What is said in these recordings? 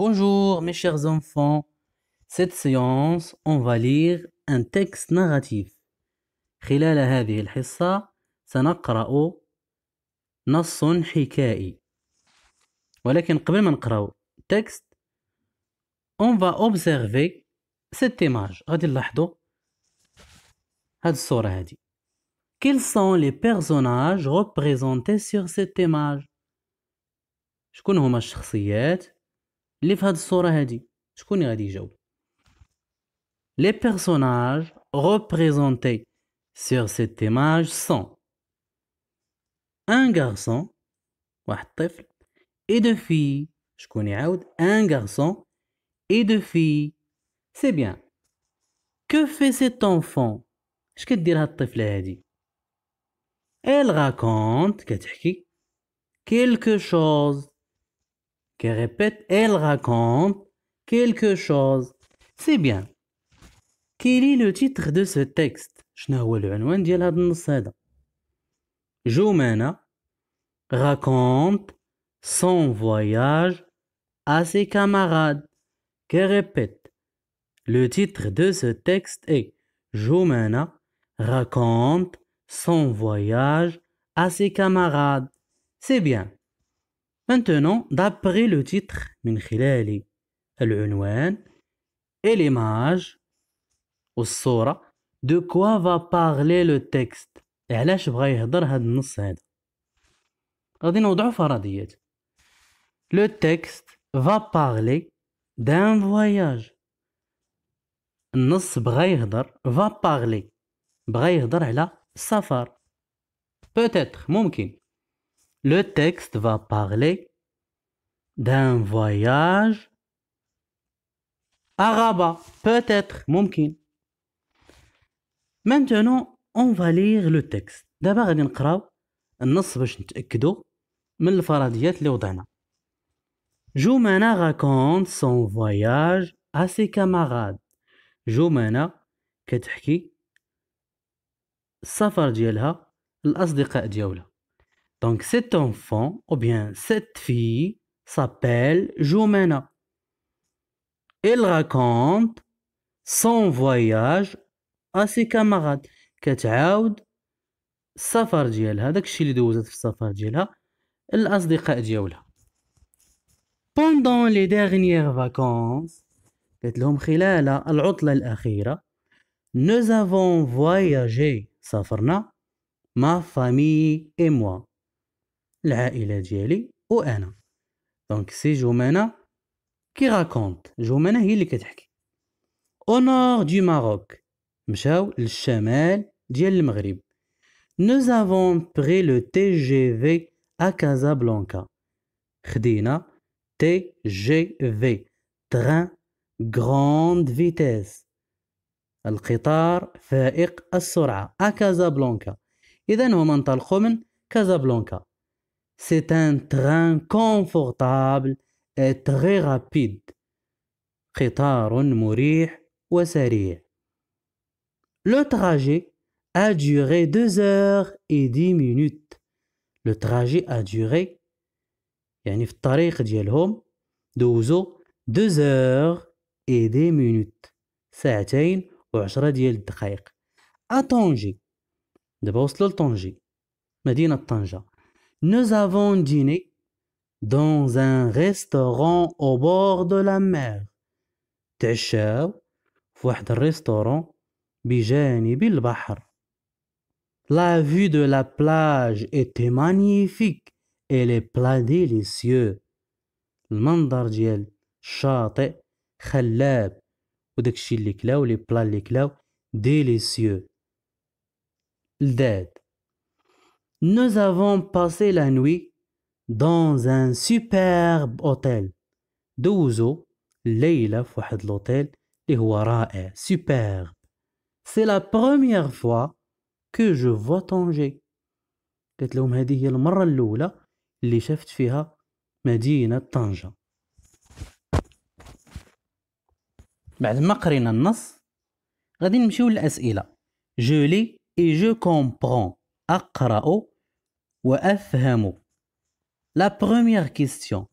Bonjour mes chers enfants. Cette séance, on va lire un texte narratif. خلال هذه الحصة سنقرأ نص حكائي. ولكن قبل ما نقرأ تكست on va observer cette image. غادي نلاحظوا هاد الصورة هادي. Quels sont les personnages représentés sur cette image شكون هما الشخصيات les في هاد الصوره représentés sur cette image sont un garçon un enfant et deux filles connais يعاود un garçon et deux filles c'est bien que fait cet enfant اش e elle raconte quelque chose répète, elle raconte quelque chose. C'est bien. Quel est le titre de ce texte شنو هو ديال هذا النص هذا raconte son voyage à ses camarades qui répète le titre de ce texte est Joumana raconte son voyage à ses camarades. C'est bien. Maintenant, d'après le titre, le nom de l'article et l'image, la de quoi va parler le texte Alors, je vais lire le texte. Regardez, nous allons faire des étapes. Le texte va parler d'un voyage. Le texte va parler. Regardez, safar? peut-être, possible. le texte va parler d'un voyage à Rabat, peut-être, ممكن. Maintenant, on va lire le texte. دابا غادي نقراو النص باش نتأكدو من الفرضيات اللي وضعنا. Joumana raconte son voyage à ses camarades. جومانا كتحكي السفر ديالها الأصدقاء ديالها. Donc cet enfant, ou bien cette fille, s'appelle Joumena. Elle raconte son voyage à ses camarades. Elle retourne à Hadak voyage. C'est ce qu'elle a Pendant les dernières vacances, c'est-à-dire pendant la dernière vacances, nous avons voyagé, nous avons ma famille et moi. العائله ديالي وانا دونك سي جومانه كي راكونت جومانه هي اللي كتحكي اونور دي ماروك مشاو للشمال ديال المغرب بري لو تي جي في ا كازابلانكا خدينا تي جي في train غروند فيتيس القطار فائق السرعة ا كازابلانكا إذا هما انطلقوا من كازابلانكا C'est un train confortable et très rapide. قطار مريح وسريع. Le trajet a duré 2 heures et 10 minutes. Le trajet a duré يعني في الطريق ديالهم دوزو 2 heures et 10 minutes. ساعتين وعشرة ديال الدقائق. À أطونجي دابا وصلوا لطنجي مدينة طنجة nous avons dîné dans un restaurant au bord de la mer. تعشاو voit restaurant الريستورون بجانب البحر. La vue de la plage était magnifique et les plats délicieux. Le ديال الشاطئ خلاب وداكشي اللي كلاو لي plats اللي كلاو nous avons passé la nuit dans un superbe hôtel Douzo, leila, في de l'hôtel les superbe c'est la première fois que je vois Tanger قلت لهم هذه هي المرة الأولى je lis et je comprends أقرأ وأفهم. La première question.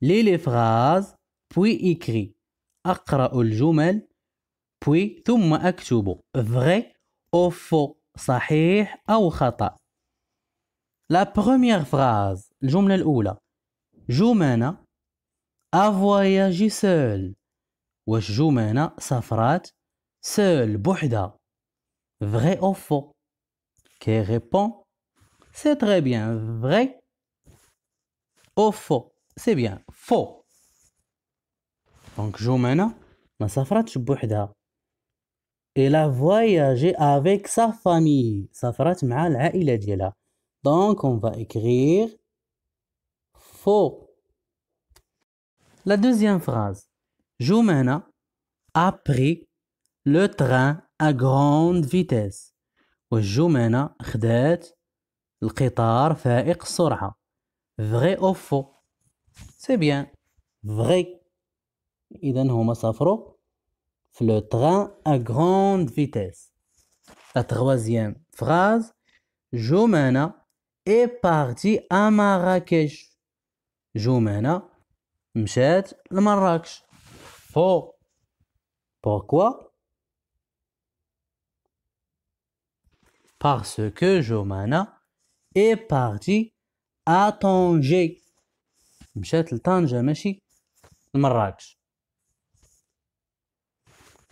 Lis les phrases, puis écris. أقرأ الجمل, puis ثم أكتب. Vrai ou faux, صحيح أو خطأ. La première phrase, الجملة الأولى. جمانة a voyagé seul. واش جمانة سافرات seul بوحدها. Vrai ou faux qui répond C'est très bien vrai ou faux C'est bien faux. Donc Joumana, ma safrat bouhda. Elle a voyagé avec sa famille. Safrat a dit là. Donc on va écrire faux. La deuxième phrase. Joumana a pris le train à grande vitesse. والجمانة خدات القطار فائق السرعة فغي أوفو سي بيان فغي إذا هما سافرو في لو تغان أ غروند فيتيس لا تغوازيام فغاز جمانة اي باغتي أ مراكش جمانة مشات لمراكش بو بوركوا parce que Jomana est parti à Tanger. مشات لطنجة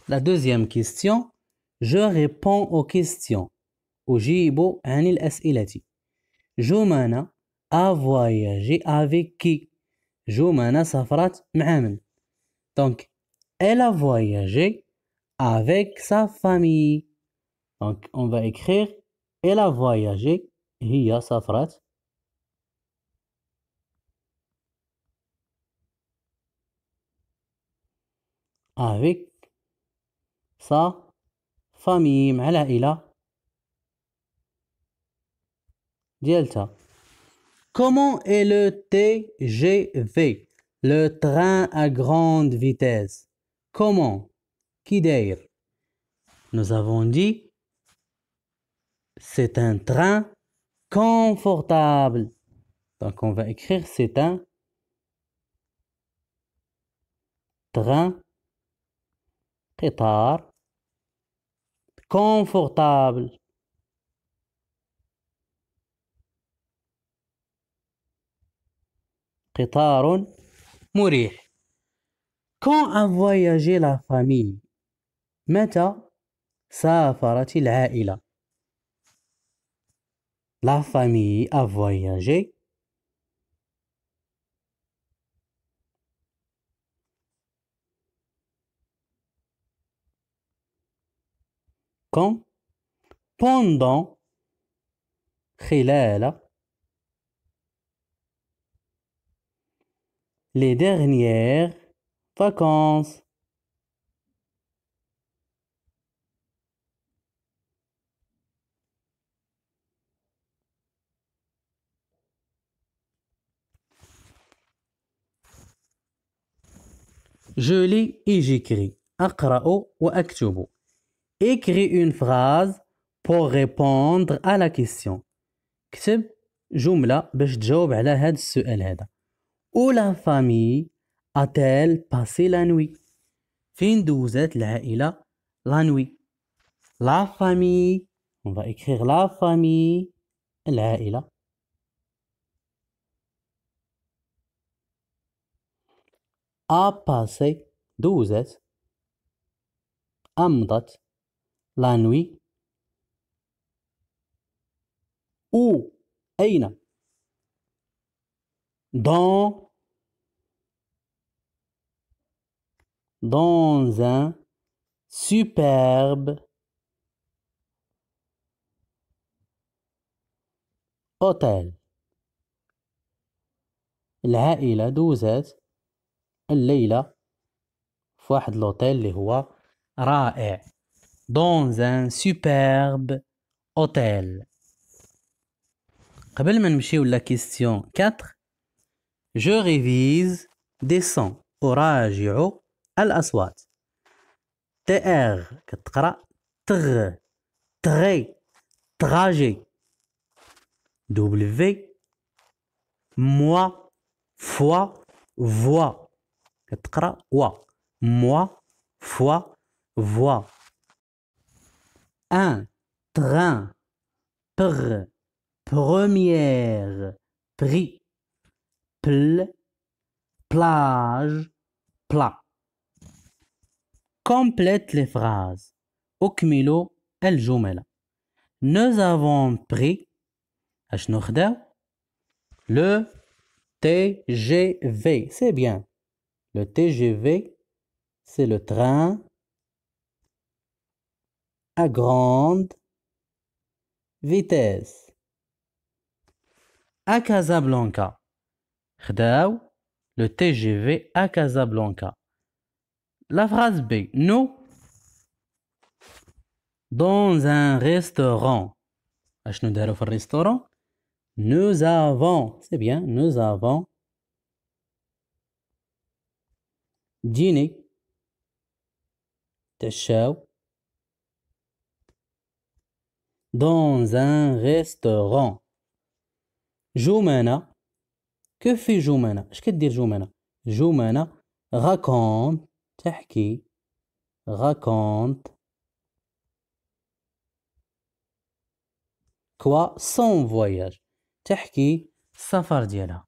La deuxième question, je réponds aux questions. Jomana a voyagé avec qui Jomana safrat مع Donc, elle a voyagé avec sa famille. Donc, on va écrire Elle a voyagé. sa safrat. Avec sa famille, مع Delta. Comment est le TGV, le train à grande vitesse Comment Qui Nous avons dit c'est un train confortable. Donc on va écrire c'est un train قطار كونفورتابل قطار مريح كون ان فواياجي لا فامي متى سافرت العائله La famille a voyagé. Quand pendant les dernières vacances Je lis et j'écris. ou ou Écris une phrase pour répondre à la question. كتب Jumla Où la famille a-t-elle passé la nuit? Fin là دوزت العائلة la nuit? La famille, on va écrire la famille, là a passé, douze êtes, amdat, la nuit, ou, aina, dans, dans un superbe hôtel. العائلة دوزات الليلة في واحد لوتيل اللي هو رائع دونز ان سوبرب اوتيل قبل ما نمشيو لا كيستيون 4 جو ريفيز دي سون اراجع الاصوات تي ار كتقرا تغ تغي تغاجي في موا فوا voix. كتقرا و moi, فوا فوا ان train pr première prix pl plage plat complète les phrases اكملوا الجملة nous avons pris le TGV c'est bien le TGV, c'est le train à grande vitesse. À Casablanca, le TGV à Casablanca. La phrase B, nous, dans un restaurant. Nous avons, c'est bien, nous avons Dîner, the dans un restaurant. j'oumana que fait j'oumana, Je vais te dire raconte qui raconte quoi son voyage. Qui s'affaire